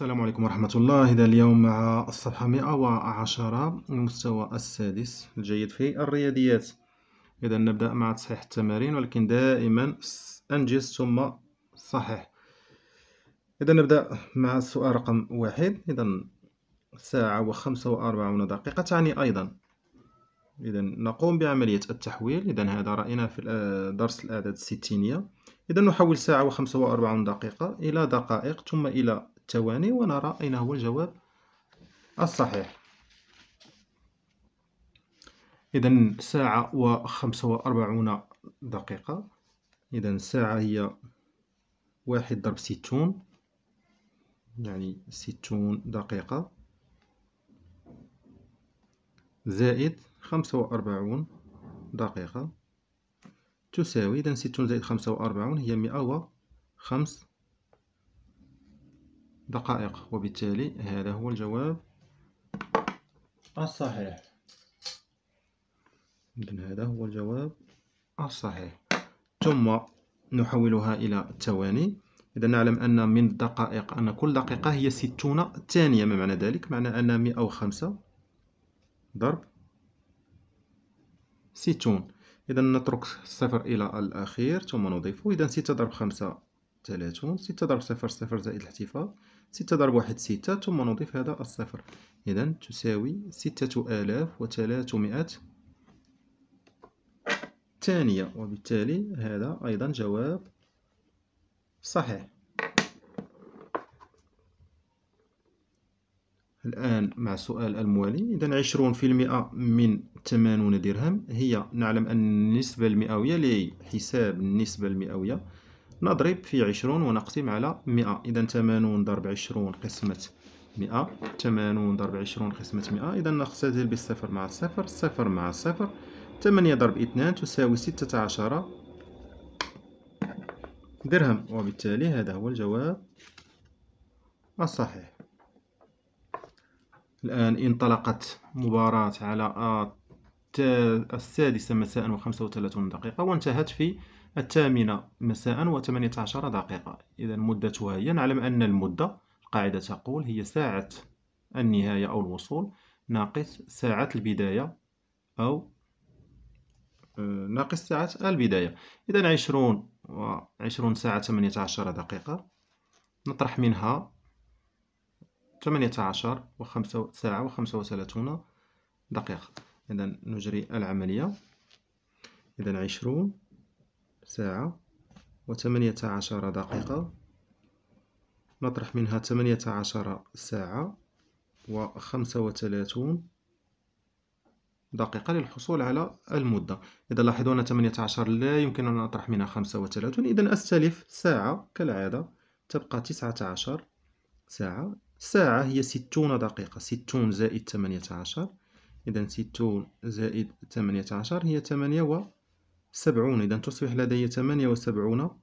السلام عليكم ورحمة الله إذا اليوم مع الصفحة 110 المستوى السادس الجيد في الرياضيات إذا نبدأ مع تصحيح التمارين ولكن دائما أنجز ثم صحح إذا نبدأ مع السؤال رقم واحد إذا ساعة وخمسة وأربعون دقيقة تعني أيضا إذا نقوم بعملية التحويل إذا هذا رأينا في درس الأعداد الستينية إذا نحول ساعة وخمسة وأربعون دقيقة إلى دقائق ثم إلى الثواني ونرى أين هو الجواب الصحيح إذا ساعة وخمسة وأربعون دقيقة إذا الساعة هي واحد ضرب ستون يعني ستون دقيقة زائد خمسة وأربعون دقيقة تساوي إذا ستون زائد خمسة وأربعون هي مئة وخمس دقائق وبالتالي هذا هو الجواب الصحيح إذن هذا هو الجواب الصحيح ثم نحولها إلى الثواني إذا نعلم أن من الدقائق أن كل دقيقة هي ستون ثانية ما معنى ذلك؟ معنى أن مئة وخمسة ضرب ستون إذا نترك الصفر إلى الأخير ثم نضيفه إذا ستة ضرب خمسة ثلاثون ستة ضرب صفر صفر زائد الاحتفاظ ستة ضرب واحد ستة ثم نضيف هذا الصفر إذا تساوي ستة آلاف وثلاثمائة ثانية وبالتالي هذا أيضا جواب صحيح الآن مع السؤال الموالي إذا عشرون في المئة من ثمانون درهم هي نعلم أن النسبة المئوية لحساب النسبة المئوية نضرب في عشرون ونقسم على مئة إذا ثمانون ضرب عشرون قسمة مئة ثمانون ضرب عشرون قسمة مئة إذا نختزل بالصفر مع الصفر صفر مع الصفر ثمانية ضرب اثنان تساوي ستة عشر درهم وبالتالي هذا هو الجواب الصحيح الآن انطلقت مباراة على السادسة مساء وخمسة وثلاثون دقيقة وانتهت في الثامنة مساء و عشر دقيقة إذا مدتها هي نعلم أن المدة القاعدة تقول هي ساعة النهاية أو الوصول ناقص ساعة البداية أو آه، ناقص ساعة البداية إذا عشرون وعشرون ساعة ثمانية عشر دقيقة نطرح منها ثمانية عشر وخمسة ساعة وخمسة وثلاثون دقيقة إذا نجري العملية إذا عشرون ساعة وثمانية عشر دقيقة نطرح منها ثمانية عشر ساعة وخمسة وثلاثون دقيقة للحصول على المدة إذا لاحظون ثمانية عشر لا يمكن أن نطرح منها خمسة وثلاثون إذا أستلف ساعة كالعادة تبقى تسعة عشر ساعة ساعة هي ستون دقيقة ستون زائد ثمانية عشر إذا ستون زائد ثمانية عشر هي ثمانية و سبعون إذا تصبح لدي ثمانية وسبعون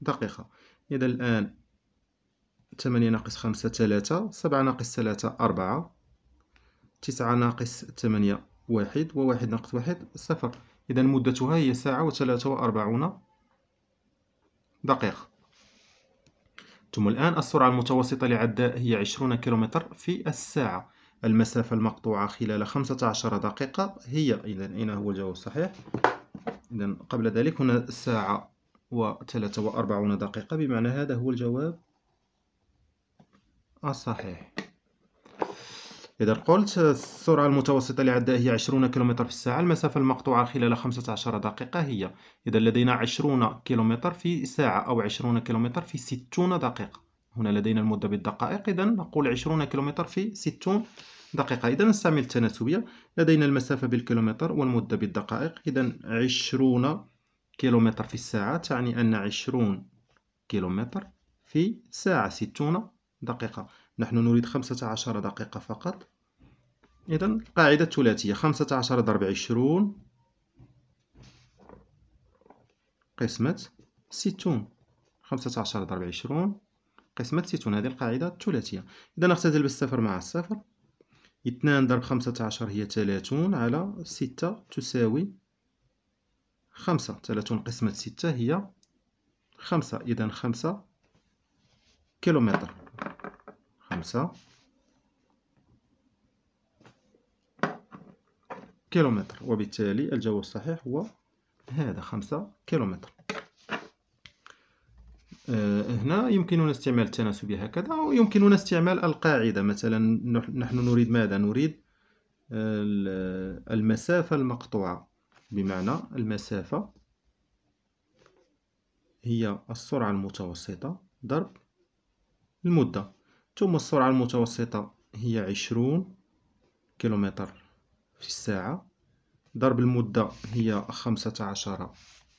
دقيقة إذا الآن ثمانية ناقص خمسة ثلاثة سبعة ناقص ثلاثة أربعة تسعة ناقص ثمانية واحد وواحد ناقص واحد صفر إذا مدتها هي ساعة وثلاثة وأربعون دقيقة ثم الآن السرعة المتوسطة لعداء هي عشرون كيلومتر في الساعة المسافة المقطوعة خلال 15 دقيقة هي إذا أين هو الجواب الصحيح؟ إذا قبل ذلك هنا الساعة وثلاثة وأربعون دقيقة بمعنى هذا هو الجواب الصحيح إذا قلت السرعة المتوسطة لعداء هي 20 كيلومتر في الساعة المسافة المقطوعة خلال 15 دقيقة هي إذا لدينا 20 كيلومتر في ساعة أو 20 كيلومتر في 60 دقيقة هنا لدينا المدة بالدقائق إذا نقول 20 كيلومتر في 60 دقيقة إذا نستعمل التناسبية لدينا المسافة بالكيلومتر والمدة بالدقائق إذا 20 كيلومتر في الساعة تعني أن 20 كيلومتر في ساعة 60 دقيقة نحن نريد 15 دقيقة فقط إذا ثلاثية خمسة 15 ضرب 20 قسمة 60 15 ضرب 20 قسمة ستون هذه القاعدة الثلاثية إذا نختزل بالصفر مع الصفر اثنان ضرب خمسة عشر هي ثلاثون على ستة تساوي خمسة ثلاثون قسمة ستة هي خمسة إذا خمسة كيلومتر خمسة كيلومتر وبالتالي الجواب الصحيح هو هذا خمسة كيلومتر آه، هنا يمكننا استعمال التناسب هكذا ويمكننا استعمال القاعدة مثلا نحن نريد ماذا نريد آه، المسافة المقطوعة بمعنى المسافة هي السرعة المتوسطة ضرب المدة ثم السرعة المتوسطة هي عشرون كيلومتر في الساعة ضرب المدة هي خمسة عشر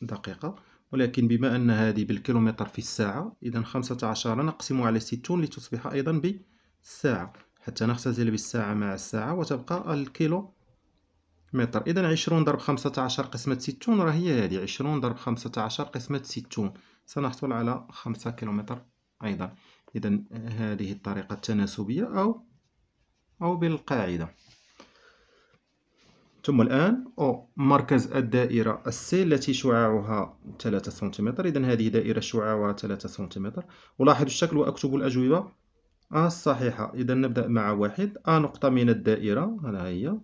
دقيقة ولكن بما أن هذه بالكيلومتر في الساعة إذا 15 نقسم على 60 لتصبح أيضا بالساعة حتى نختزل بالساعة مع الساعة وتبقى الكيلو متر إذا 20 ضرب 15 قسمة 60 راه هي هذه 20 ضرب 15 قسمة 60 سنحصل على 5 كيلومتر أيضا إذا هذه الطريقة التناسبية أو أو بالقاعدة ثم الآن أو مركز الدائرة السي التي شعاعها 3 سنتيمتر إذا هذه دائرة شعاعها 3 سنتيمتر ولاحظ الشكل وأكتب الأجوبة الصحيحة آه، إذا نبدأ مع واحد أ نقطة من الدائرة هنا هي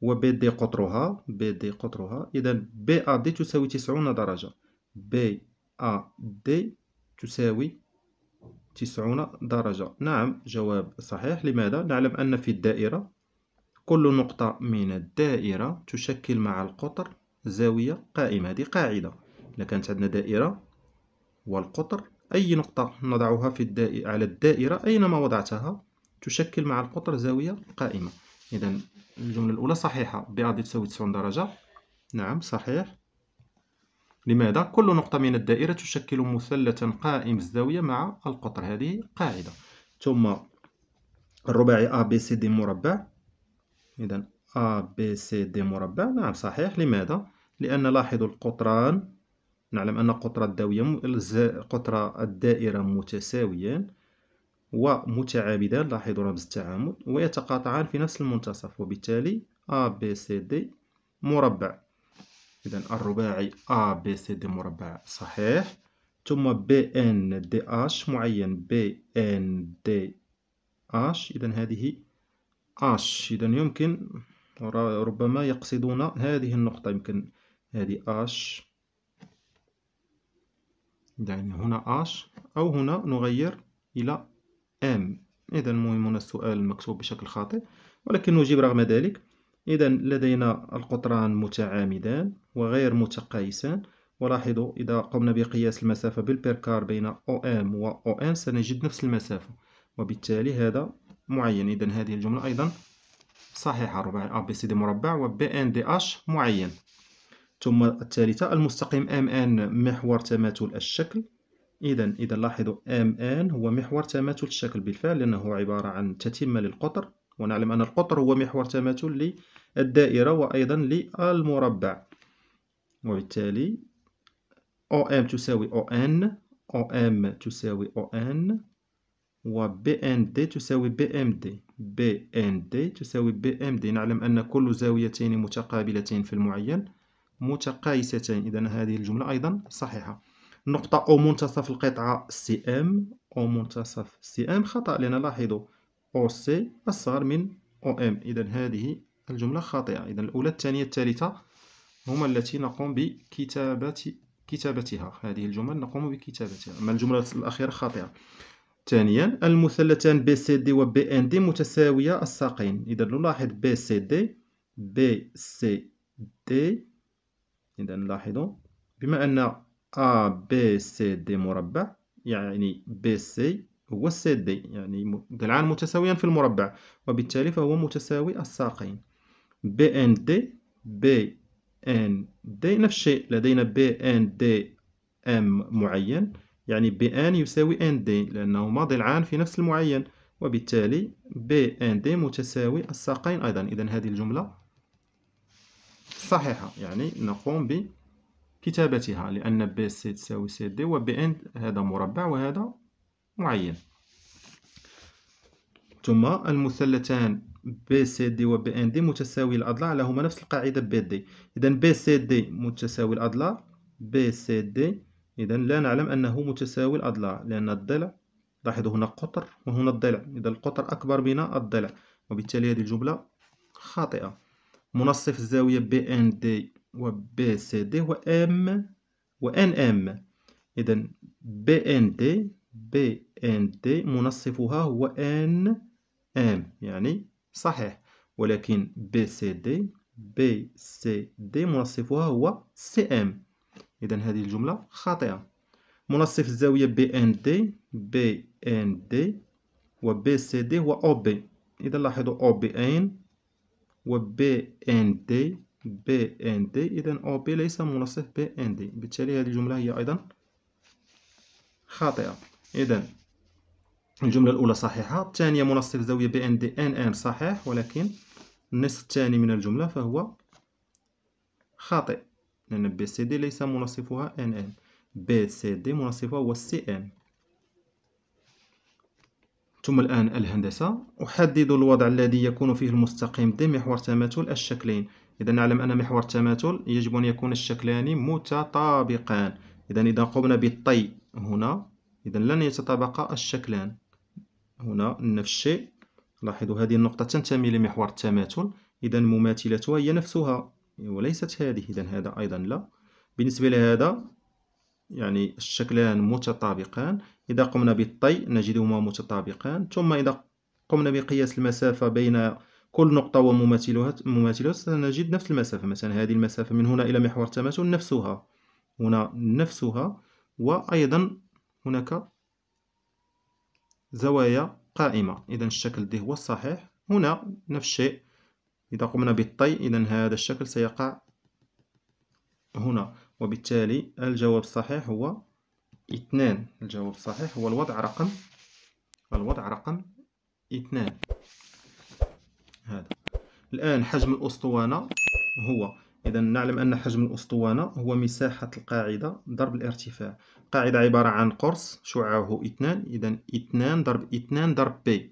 وبي دي قطرها بي دي قطرها إذا بي أ دي تساوي 90 درجة بي أ دي تساوي 90 درجة نعم جواب صحيح لماذا؟ نعلم أن في الدائرة كل نقطة من الدائرة تشكل مع القطر زاوية قائمة هذه قاعدة لكانت عندنا دائرة والقطر أي نقطة نضعها في الدائرة على الدائرة أينما وضعتها تشكل مع القطر زاوية قائمة إذا الجملة الأولى صحيحة بأرض تساوي 90 درجة نعم صحيح لماذا؟ كل نقطة من الدائرة تشكل مثلثا قائم الزاوية مع القطر هذه قاعدة ثم الرباعي ABCD مربع إذا أ بي سي دي مربع نعم صحيح لماذا؟ لأن لاحظوا القطران نعلم أن القطرة الداوية قطر الدائرة متساويان ومتعامدان لاحظوا رمز التعامد ويتقاطعان في نفس المنتصف وبالتالي أ بي سي دي مربع إذا الرباعي أ بي سي دي مربع صحيح ثم بي ان دي اش معين بي ان دي اش إذا هذه اش إذا يمكن ربما يقصدون هذه النقطة يمكن هذه اش يعني هنا اش أو هنا نغير إلى ام إذا المهم هنا السؤال مكتوب بشكل خاطئ ولكن نجيب رغم ذلك إذا لدينا القطران متعامدان وغير متقايسان ولاحظوا إذا قمنا بقياس المسافة بالبركار بين او ام و او ان سنجد نفس المسافة وبالتالي هذا معين إذا هذه الجملة أيضا صحيحة رباعي أ بي سي دي مربع و بي إن دي أش معين ثم الثالثة المستقيم ام ان محور تماثل الشكل إذا إذا لاحظوا ام ان هو محور تماثل الشكل بالفعل لأنه عبارة عن تتمة للقطر ونعلم أن القطر هو محور تماثل للدائرة وأيضا للمربع وبالتالي OM تساوي ON OM تساوي ON وبي ان دي تساوي بي ام دي بي ان دي تساوي بي ام دي نعلم أن كل زاويتين متقابلتين في المعين متقايستين إذا هذه الجملة أيضا صحيحة نقطة أو منتصف القطعة سي ام أو منتصف سي ام خطأ لأن لاحظوا أو سي أصغر من أو ام إذا هذه الجملة خاطئة إذا الأولى الثانية الثالثة هما التي نقوم بكتابة كتابتها هذه الجمل نقوم بكتابتها أما الجملة الأخيرة خاطئة ثانيا المثلثان بي سي دي و بي ان دي متساوية الساقين إذا نلاحظ بي سي دي بي سي دي إذا نلاحظ بما أن ا بي سي دي مربع يعني بي سي هو سي دي يعني ضلعان متساويان في المربع وبالتالي فهو متساوي الساقين بي ان دي بي ان دي نفس الشيء لدينا بي ان دي ام معين يعني بي ان يساوي ان دي لأنه ضلعان في نفس المعين وبالتالي بي ان دي متساوي الساقين أيضا إذا هذه الجملة صحيحة يعني نقوم بكتابتها لأن بي سي تساوي سي دي وبي ان هذا مربع وهذا معين ثم المثلثان بي سي دي وبي ان دي متساوي الأضلاع لهما نفس القاعدة بي دي إذا بي سي دي متساوي الأضلاع بي سي دي إذا لا نعلم أنه متساوي الأضلاع لأن الضلع لاحظوا هنا قطر وهنا الضلع إذا القطر أكبر من الضلع وبالتالي هذه الجملة خاطئة منصف الزاوية بي ان دي و بي سي دي هو ام و ان ام إذا بي ان دي بي ان دي منصفها هو ان ام يعني صحيح ولكن بي سي دي بي سي دي منصفها هو سي ام اذا هذه الجمله خاطئه منصف الزاويه بي ان دي بي ان دي بي سي دي هو او بي اذا لاحظوا او بي ان بي ان دي بي ان دي اذا او بي ليس منصف بي ان دي بالتالي هذه الجمله هي ايضا خاطئه اذا الجمله الاولى صحيحه الثانيه منصف زاويه بي ان دي ان ان صحيح ولكن النصف الثاني من الجمله فهو خاطئ لأن بي سي دي ليس منصفها ان ان بي سي دي منصفها هو سي ان ثم الآن الهندسة أحدد الوضع الذي يكون فيه المستقيم دي محور تماثل الشكلين إذا نعلم أن محور التماثل يجب أن يكون الشكلان متطابقان إذا إذا قمنا بالطي هنا إذا لن يتطابق الشكلان هنا نفس الشيء لاحظوا هذه النقطة تنتمي لمحور التماثل إذا مماثلتها هي نفسها وليست هذه إذا هذا أيضا لا بالنسبة لهذا يعني الشكلان متطابقان إذا قمنا بالطي نجدهما متطابقان ثم إذا قمنا بقياس المسافة بين كل نقطة ومماثلها مماثلها سنجد نفس المسافة مثلا هذه المسافة من هنا إلى محور التماثل نفسها هنا نفسها وأيضا هناك زوايا قائمة إذا الشكل ده هو الصحيح هنا نفس الشيء إذا قمنا بالطي إذا هذا الشكل سيقع هنا وبالتالي الجواب الصحيح هو اثنان الجواب الصحيح هو الوضع رقم الوضع رقم اثنان هذا الآن حجم الأسطوانة هو إذا نعلم أن حجم الأسطوانة هو مساحة القاعدة ضرب الارتفاع قاعدة عبارة عن قرص شعاعه اثنان إذا اثنان ضرب اثنان ضرب بي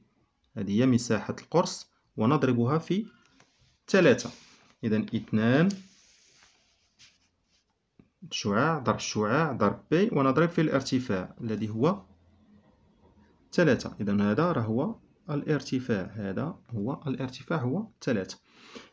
هذه هي مساحة القرص ونضربها في ثلاثة إذا اثنان شعاع ضرب شعاع ضرب بي ونضرب في الارتفاع الذي هو ثلاثة إذا هذا راه هو الارتفاع هذا هو الارتفاع هو ثلاثة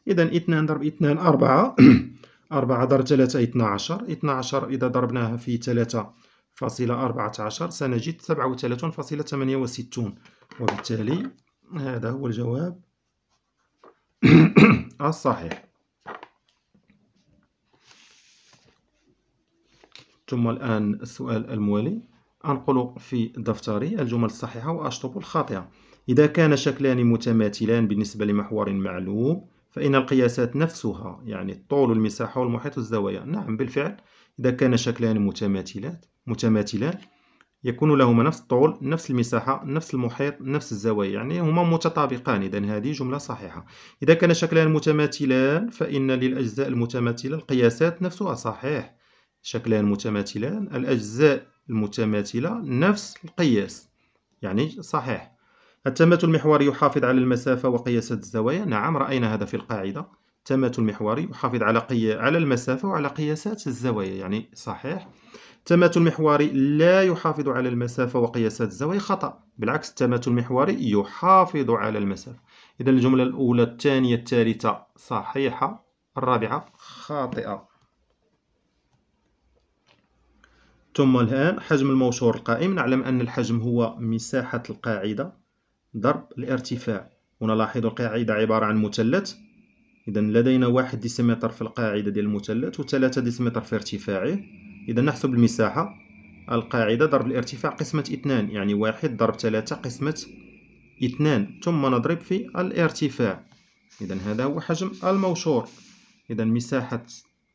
إذا اثنان ضرب اثنان أربعة أربعة ضرب ثلاثة اثنا عشر اثنا عشر إذا ضربناها في ثلاثة فاصلة أربعة عشر سنجد سبعة وثلاثون فاصلة ثمانية وستون وبالتالي هذا هو الجواب الصحيح آه، ثم الآن السؤال الموالي أنقل في دفتري الجمل الصحيحة وأشطب الخاطئة إذا كان شكلان متماثلان بالنسبة لمحور معلوم فإن القياسات نفسها يعني الطول والمساحة والمحيط والزوايا نعم بالفعل إذا كان شكلان متماثلات متماثلان يكون لهما نفس الطول نفس المساحة نفس المحيط نفس الزوايا يعني هما متطابقان إذا هذه جملة صحيحة إذا كان شكلان متماثلان فإن للأجزاء المتماثلة القياسات نفسها صحيح شكلان متماثلان الأجزاء المتماثلة نفس القياس يعني صحيح التماثل المحوري يحافظ على المسافة وقياسات الزوايا نعم رأينا هذا في القاعدة التماثل المحوري يحافظ على قي... على المسافة وعلى قياسات الزوايا يعني صحيح التماثل المحوري لا يحافظ على المسافة وقياسات الزوايا خطأ بالعكس التماثل المحوري يحافظ على المسافة إذا الجملة الأولى الثانية الثالثة صحيحة الرابعة خاطئة ثم الآن حجم الموشور القائم نعلم أن الحجم هو مساحة القاعدة ضرب الارتفاع ونلاحظ القاعدة عبارة عن مثلث إذا لدينا واحد ديسيمتر في القاعدة ديال المثلث وثلاثة ديسيمتر في ارتفاعه إذا نحسب المساحة القاعدة ضرب الارتفاع قسمة اثنان يعني واحد ضرب ثلاثة قسمة اثنان ثم نضرب في الارتفاع إذا هذا هو حجم الموشور إذا مساحة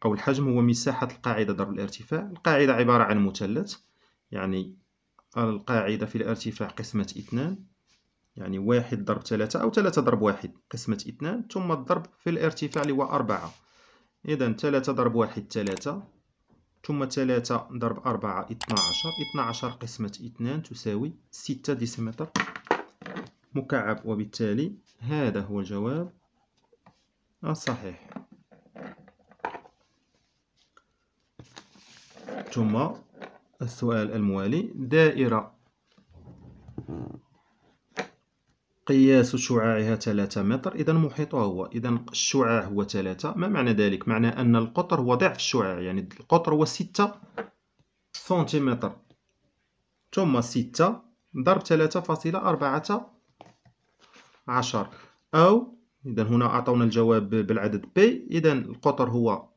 أو الحجم هو مساحة القاعدة ضرب الارتفاع القاعدة عبارة عن مثلث يعني القاعدة في الارتفاع قسمة اثنان يعني واحد ضرب ثلاثة أو ثلاثة ضرب واحد قسمة اثنان ثم الضرب في الارتفاع اللي هو أربعة إذا ثلاثة ضرب واحد ثلاثة ثم 3 ضرب 4 12 12 قسمة 2 تساوي 6 ديسيمتر مكعب وبالتالي هذا هو الجواب الصحيح ثم السؤال الموالي دائرة قياس شعاعها 3 متر إذا محيطها هو إذا الشعاع هو 3 ما معنى ذلك؟ معنى أن القطر هو ضعف الشعاع يعني القطر هو 6 سنتيمتر ثم 6 ضرب 3.4 عشر أو إذا هنا أعطونا الجواب بالعدد بي إذا القطر هو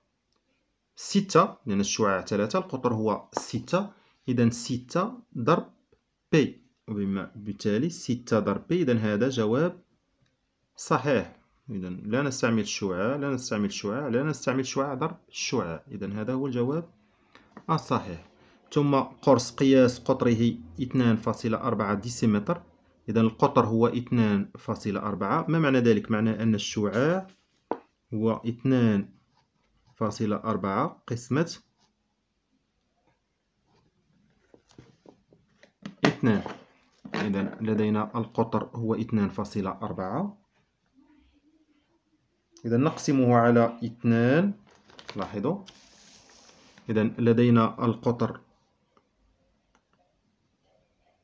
6 لأن يعني الشعاع 3 القطر هو 6 إذا 6 ضرب بي وبما بالتالي ستة ضرب بي إذا هذا جواب صحيح إذا لا نستعمل الشعاع لا نستعمل الشعاع لا نستعمل شعاع ضرب الشعاع إذا هذا هو الجواب الصحيح ثم قرص قياس قطره 2.4 ديسيمتر إذا القطر هو 2.4 ما معنى ذلك؟ معنى أن الشعاع هو 2.4 قسمة 2 إذا لدينا القطر هو 2.4 إذا نقسمه على 2 لاحظوا إذا لدينا القطر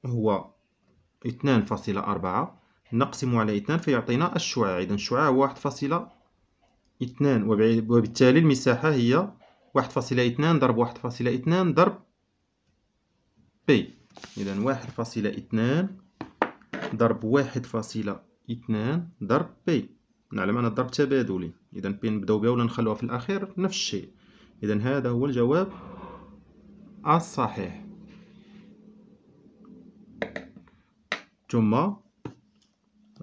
هو 2.4 نقسم على 2 فيعطينا الشعاع إذا الشعاع هو 1.2 وبالتالي المساحة هي 1.2 ضرب 1.2 ضرب إذا واحد فاصلة اثنان ضرب واحد فاصلة اثنان ضرب بي نعلم أن الضرب تبادلي إذا بي نبداو بها ولا نخلوها في الأخير نفس الشيء إذا هذا هو الجواب الصحيح ثم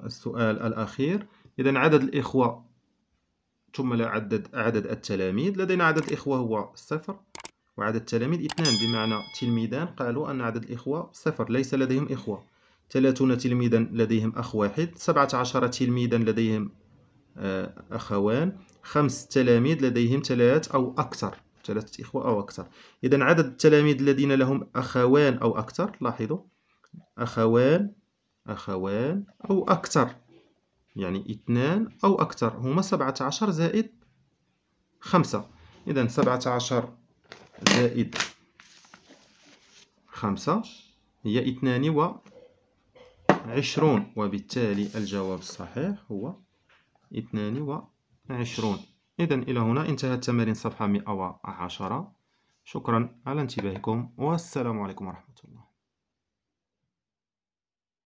السؤال الأخير إذا عدد الإخوة ثم عدد عدد التلاميذ لدينا عدد الإخوة هو صفر وعدد التلاميذ اثنان بمعنى تلميذان قالوا أن عدد الإخوة صفر ليس لديهم إخوة ثلاثون تلميذا لديهم أخ واحد سبعة عشر تلميذا لديهم آه، أخوان خمس تلاميذ لديهم ثلاث أو أكثر ثلاثة إخوة أو أكثر إذا عدد التلاميذ الذين لهم أخوان أو أكثر لاحظوا أخوان أخوان أو أكثر يعني اثنان أو أكثر هما سبعة عشر زائد خمسة إذا سبعة عشر زائد خمسة هي اثنان وعشرون وبالتالي الجواب الصحيح هو اثنان وعشرون إذا إلى هنا انتهى التمارين صفحة 110 شكرا على انتباهكم والسلام عليكم ورحمة